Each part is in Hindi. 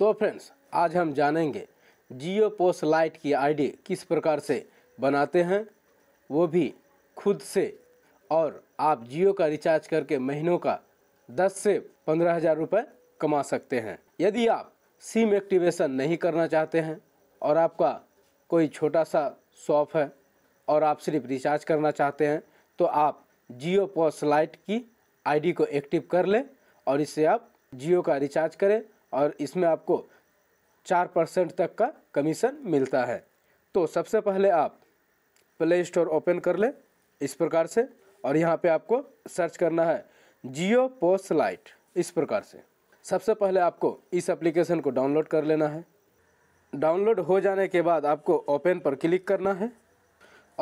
तो फ्रेंड्स आज हम जानेंगे जियो पोस्ट लाइट की आईडी किस प्रकार से बनाते हैं वो भी खुद से और आप जियो का रिचार्ज करके महीनों का 10 से पंद्रह हज़ार रुपये कमा सकते हैं यदि आप सिम एक्टिवेशन नहीं करना चाहते हैं और आपका कोई छोटा सा शॉप है और आप सिर्फ रिचार्ज करना चाहते हैं तो आप जियो पोस्ट लाइट की आईडी को एक्टिव कर लें और इससे आप जियो का रिचार्ज करें और इसमें आपको चार परसेंट तक का कमीशन मिलता है तो सबसे पहले आप प्ले स्टोर ओपन कर लें इस प्रकार से और यहाँ पे आपको सर्च करना है जियो पोस्ट लाइट इस प्रकार से सबसे पहले आपको इस एप्लीकेशन को डाउनलोड कर लेना है डाउनलोड हो जाने के बाद आपको ओपन पर क्लिक करना है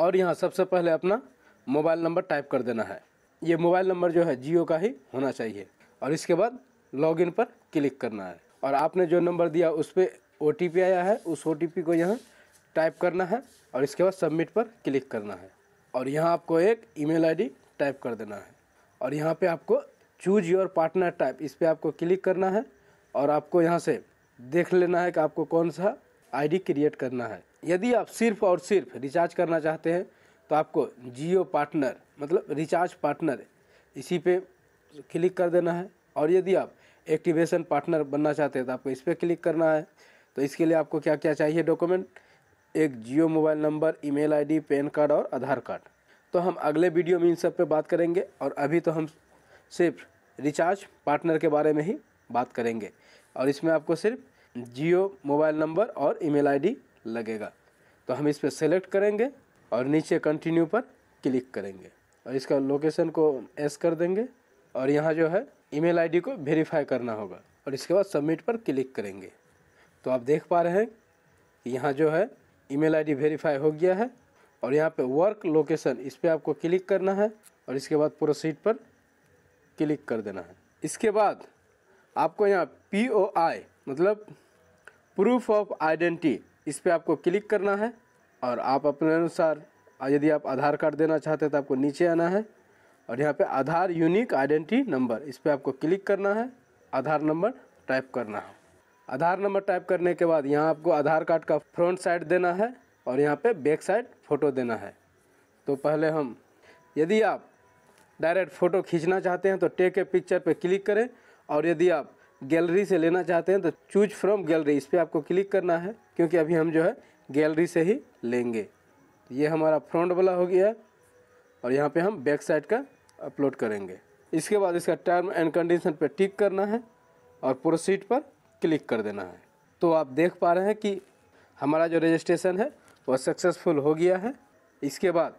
और यहाँ सबसे पहले अपना मोबाइल नंबर टाइप कर देना है ये मोबाइल नंबर जो है जियो का ही होना चाहिए और इसके बाद लॉगिन पर क्लिक करना है और आपने जो नंबर दिया उस पर ओ आया है उस ओ को यहाँ टाइप करना है और इसके बाद सबमिट पर क्लिक करना है और यहाँ आपको एक ईमेल आईडी टाइप कर देना है और यहाँ पे आपको चूज योर पार्टनर टाइप इस पर आपको क्लिक करना है और आपको यहाँ से देख लेना है कि आपको कौन सा आईडी क्रिएट करना है यदि आप सिर्फ और सिर्फ रिचार्ज करना चाहते हैं तो आपको जियो पार्टनर मतलब रिचार्ज पार्टनर इसी पे क्लिक कर देना है और यदि आप एक्टिवेशन पार्टनर बनना चाहते हैं तो आपको इस पर क्लिक करना है तो इसके लिए आपको क्या क्या चाहिए डॉक्यूमेंट एक Jio mobile number email ID, PAN card और आधार कार्ड तो हम अगले वीडियो में इन सब पे बात करेंगे और अभी तो हम सिर्फ रिचार्ज पार्टनर के बारे में ही बात करेंगे और इसमें आपको सिर्फ जियो मोबाइल नंबर और ईमेल आईडी लगेगा तो हम इस पर सेलेक्ट करेंगे और नीचे कंटिन्यू पर क्लिक करेंगे और इसका लोकेशन को एस कर देंगे और यहाँ जो है ईमेल आईडी को वेरीफाई करना होगा और इसके बाद सबमिट पर क्लिक करेंगे तो आप देख पा रहे हैं कि यहाँ जो है ईमेल आईडी वेरीफाई हो गया है और यहाँ पे वर्क लोकेशन इस पर आपको क्लिक करना है और इसके बाद प्रोसीड पर क्लिक कर देना है इसके बाद आपको यहाँ पी ओ आई मतलब प्रूफ ऑफ आइडेंटिटी इस पर आपको क्लिक करना है और आप अपने अनुसार यदि आप आधार कार्ड देना चाहते हैं तो आपको नीचे आना है और यहाँ पे आधार यूनिक आइडेंटिटी नंबर इस पर आपको क्लिक करना है आधार नंबर टाइप करना है आधार नंबर टाइप करने के बाद यहाँ आपको आधार कार्ड का फ्रंट साइड देना है और यहाँ पे बैक साइड फ़ोटो देना है तो पहले हम यदि आप डायरेक्ट फ़ोटो खींचना चाहते हैं तो टेक ए पिक्चर पर क्लिक करें और यदि आप गैलरी से लेना चाहते हैं तो चूज फ्रॉम गैलरी इस पर आपको क्लिक करना है क्योंकि अभी हम जो है गैलरी से ही लेंगे ये हमारा फ्रंट वाला हो गया और यहाँ पे हम बैक साइड का अपलोड करेंगे इसके बाद इसका टर्म एंड कंडीशन पर टिक करना है और प्रोसीड पर क्लिक कर देना है तो आप देख पा रहे हैं कि हमारा जो रजिस्ट्रेशन है वह सक्सेसफुल हो गया है इसके बाद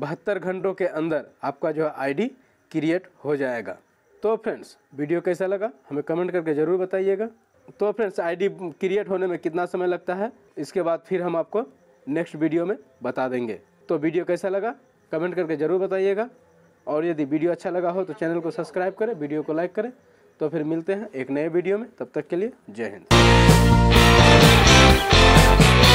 बहत्तर घंटों के अंदर आपका जो है आई क्रिएट हो जाएगा तो फ्रेंड्स वीडियो कैसा लगा हमें कमेंट करके ज़रूर बताइएगा तो फ्रेंड्स आईडी क्रिएट होने में कितना समय लगता है इसके बाद फिर हम आपको नेक्स्ट वीडियो में बता देंगे तो वीडियो कैसा लगा कमेंट करके ज़रूर बताइएगा और यदि वीडियो अच्छा लगा हो तो चैनल को सब्सक्राइब करें वीडियो को लाइक करें तो फिर मिलते हैं एक नए वीडियो में तब तक के लिए जय हिंद